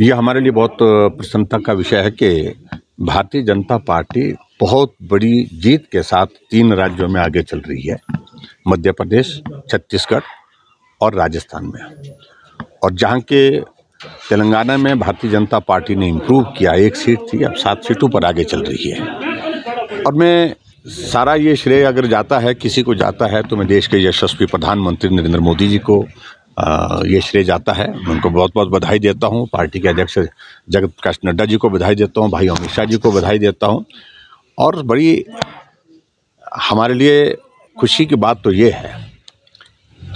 ये हमारे लिए बहुत प्रसन्नता का विषय है कि भारतीय जनता पार्टी बहुत बड़ी जीत के साथ तीन राज्यों में आगे चल रही है मध्य प्रदेश छत्तीसगढ़ और राजस्थान में और जहाँ के तेलंगाना में भारतीय जनता पार्टी ने इम्प्रूव किया एक सीट थी अब सात सीटों पर आगे चल रही है और मैं सारा ये श्रेय अगर जाता है किसी को जाता है तो मैं देश के यशस्वी प्रधानमंत्री नरेंद्र मोदी जी को ये श्रेय जाता है मैं उनको बहुत बहुत बधाई देता हूँ पार्टी के अध्यक्ष जगत प्रकाश नड्डा जी को बधाई देता हूँ भाई अमित शाह जी को बधाई देता हूँ और बड़ी हमारे लिए खुशी की बात तो ये है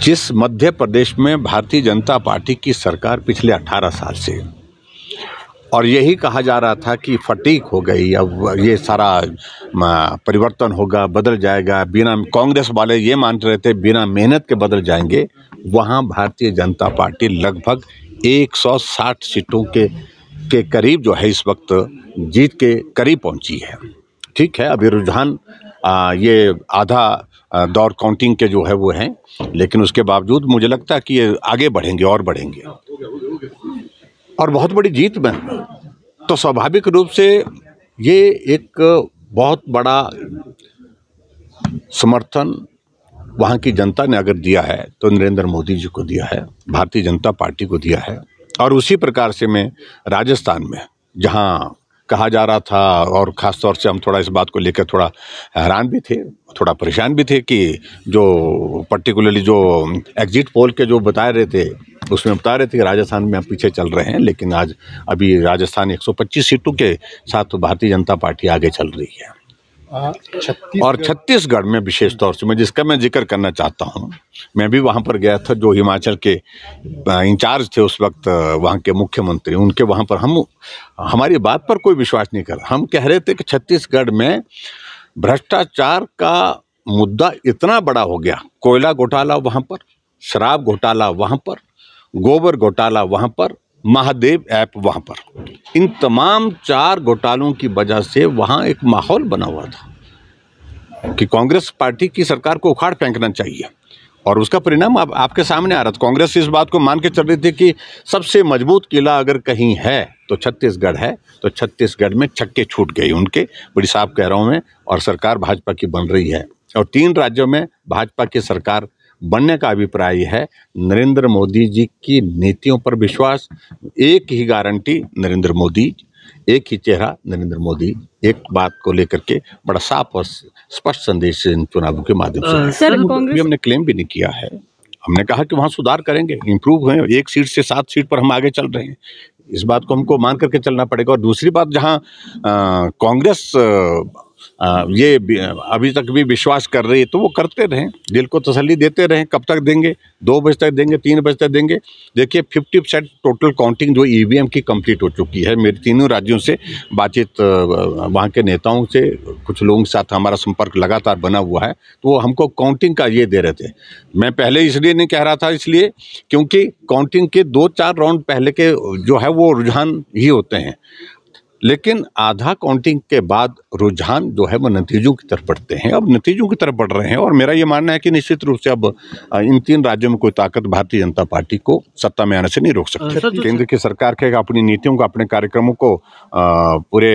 जिस मध्य प्रदेश में भारतीय जनता पार्टी की सरकार पिछले 18 साल से और यही कहा जा रहा था कि फटीक हो गई अब ये सारा परिवर्तन होगा बदल जाएगा बिना कांग्रेस वाले ये मान रहे थे बिना मेहनत के बदल जाएंगे वहाँ भारतीय जनता पार्टी लगभग 160 सीटों के के करीब जो है इस वक्त जीत के करीब पहुँची है ठीक है अभी रुझान आ, ये आधा दौर काउंटिंग के जो है वो हैं लेकिन उसके बावजूद मुझे लगता है कि ये आगे बढ़ेंगे और बढ़ेंगे और बहुत बड़ी जीत में तो स्वाभाविक रूप से ये एक बहुत बड़ा समर्थन वहाँ की जनता ने अगर दिया है तो नरेंद्र मोदी जी को दिया है भारतीय जनता पार्टी को दिया है और उसी प्रकार से मैं राजस्थान में जहाँ कहा जा रहा था और ख़ास तौर से हम थोड़ा इस बात को लेकर थोड़ा हैरान भी थे थोड़ा परेशान भी थे कि जो पर्टिकुलरली जो एग्जिट पोल के जो बता रहे थे उसमें बता रहे थे कि राजस्थान में हम पीछे चल रहे हैं लेकिन आज अभी राजस्थान 125 सीटों के साथ भारतीय जनता पार्टी आगे चल रही है और छत्तीसगढ़ में विशेष तौर से मैं जिसका मैं जिक्र करना चाहता हूँ मैं भी वहाँ पर गया था जो हिमाचल के इंचार्ज थे उस वक्त वहाँ के मुख्यमंत्री उनके वहाँ पर हम हमारी बात पर कोई विश्वास नहीं कर हम कह रहे थे कि छत्तीसगढ़ में भ्रष्टाचार का मुद्दा इतना बड़ा हो गया कोयला घोटाला वहाँ पर शराब घोटाला वहाँ पर गोबर घोटाला वहाँ पर महादेव ऐप वहाँ पर इन तमाम चार घोटालों की वजह से वहाँ एक माहौल बना हुआ था कि कांग्रेस पार्टी की सरकार को उखाड़ फेंकना चाहिए और उसका परिणाम आप, आपके सामने आ रहा था कांग्रेस इस बात को मान के चल रही थी कि सबसे मजबूत किला अगर कहीं है तो छत्तीसगढ़ है तो छत्तीसगढ़ में छक्के छूट गए उनके बड़ी साहब कह रहा हूँ मैं और सरकार भाजपा की बन रही है और तीन राज्यों में भाजपा की सरकार बनने का अभिप्राय है नरेंद्र मोदी जी की नीतियों पर विश्वास एक ही गारंटी नरेंद्र मोदी एक ही चेहरा नरेंद्र मोदी एक बात को लेकर के बड़ा साफ और स्पष्ट संदेश इन चुनावों के माध्यम से कांग्रेस हमने क्लेम भी नहीं किया है हमने कहा कि वहाँ सुधार करेंगे इंप्रूव हुए एक सीट से सात सीट पर हम आगे चल रहे हैं इस बात को हमको मान करके चलना पड़ेगा और दूसरी बात जहाँ कांग्रेस ये अभी तक भी विश्वास कर रही है तो वो करते रहें दिल को तसली देते रहें कब तक देंगे दो बजे तक देंगे तीन बजे तक देंगे देखिए फिफ्टी परसेंट टोटल काउंटिंग जो ईवीएम e की कंप्लीट हो चुकी है मेरी तीनों राज्यों से बातचीत वहाँ के नेताओं से कुछ लोगों के साथ हमारा संपर्क लगातार बना हुआ है तो वो हमको काउंटिंग का ये दे रहे थे मैं पहले इसलिए नहीं कह रहा था इसलिए क्योंकि काउंटिंग के दो चार राउंड पहले के जो है वो रुझान ही होते हैं लेकिन आधा काउंटिंग के बाद रुझान जो है वो नतीजों की तरफ बढ़ते हैं अब नतीजों की तरफ बढ़ रहे हैं और मेरा ये मानना है कि निश्चित रूप से अब इन तीन राज्यों में कोई ताकत भारतीय जनता पार्टी को सत्ता में आने से नहीं रोक सकती केंद्र की सरकार के अपनी नीतियों को अपने कार्यक्रमों को पूरे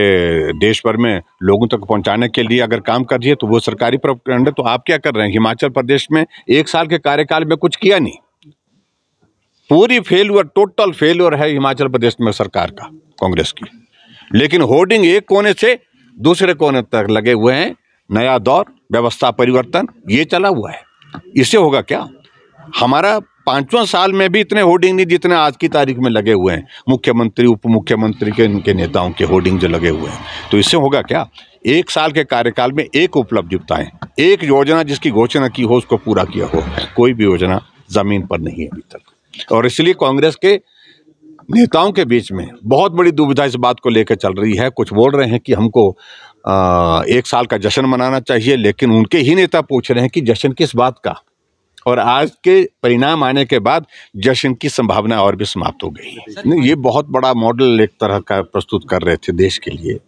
देश भर में लोगों तक पहुँचाने के लिए अगर काम कर रही है तो वो सरकारी प्रोपगंड तो आप क्या कर रहे हैं हिमाचल प्रदेश में एक साल के कार्यकाल में कुछ किया नहीं पूरी फेलअर टोटल फेलअर है हिमाचल प्रदेश में सरकार का कांग्रेस की लेकिन होर्डिंग एक कोने से दूसरे कोने तक लगे हुए हैं नया दौर व्यवस्था परिवर्तन ये चला हुआ है इससे होगा क्या हमारा पाँचवा साल में भी इतने होर्डिंग नहीं जितने आज की तारीख में लगे हुए हैं मुख्यमंत्री उप मुख्यमंत्री के इनके नेताओं के होर्डिंग जो लगे हुए हैं तो इससे होगा क्या एक साल के कार्यकाल में एक उपलब्धि बताएं एक योजना जिसकी घोषणा की हो उसको पूरा किया हो कोई भी योजना ज़मीन पर नहीं है अभी तक और इसलिए कांग्रेस के नेताओं के बीच में बहुत बड़ी दुविधा इस बात को लेकर चल रही है कुछ बोल रहे हैं कि हमको आ, एक साल का जश्न मनाना चाहिए लेकिन उनके ही नेता पूछ रहे हैं कि जश्न किस बात का और आज के परिणाम आने के बाद जश्न की संभावना और भी समाप्त हो गई है ये बहुत बड़ा मॉडल एक तरह का प्रस्तुत कर रहे थे देश के लिए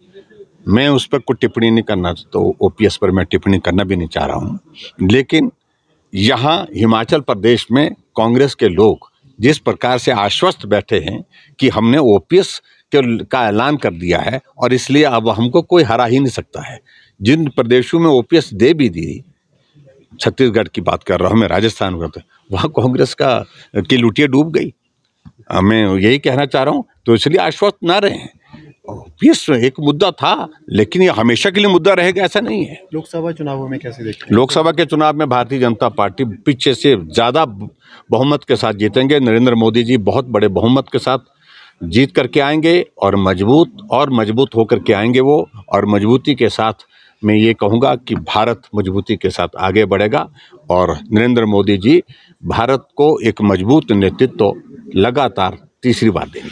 मैं उस पर कुछ टिप्पणी नहीं करना तो ओ पर मैं टिप्पणी करना भी नहीं चाह रहा हूँ लेकिन यहाँ हिमाचल प्रदेश में कांग्रेस के लोग जिस प्रकार से आश्वस्त बैठे हैं कि हमने ओपीएस के का ऐलान कर दिया है और इसलिए अब हमको कोई हरा ही नहीं सकता है जिन प्रदेशों में ओपीएस दे भी दी छत्तीसगढ़ की बात कर रहा हूँ मैं राजस्थान का तो, वहाँ कांग्रेस का की लुटिया डूब गई हाँ, मैं यही कहना चाह रहा हूँ तो इसलिए आश्वस्त ना रहे हैं विश्व एक मुद्दा था लेकिन ये हमेशा के लिए मुद्दा रहेगा ऐसा नहीं है लोकसभा चुनावों में कैसे देखते हैं लोकसभा के चुनाव में भारतीय जनता पार्टी पीछे से ज़्यादा बहुमत के साथ जीतेंगे नरेंद्र मोदी जी बहुत बड़े बहुमत के साथ जीत करके आएंगे और मजबूत और मजबूत होकर के आएंगे वो और मजबूती के साथ मैं ये कहूँगा कि भारत मजबूती के साथ आगे बढ़ेगा और नरेंद्र मोदी जी भारत को एक मजबूत नेतृत्व लगातार तीसरी बार देंगे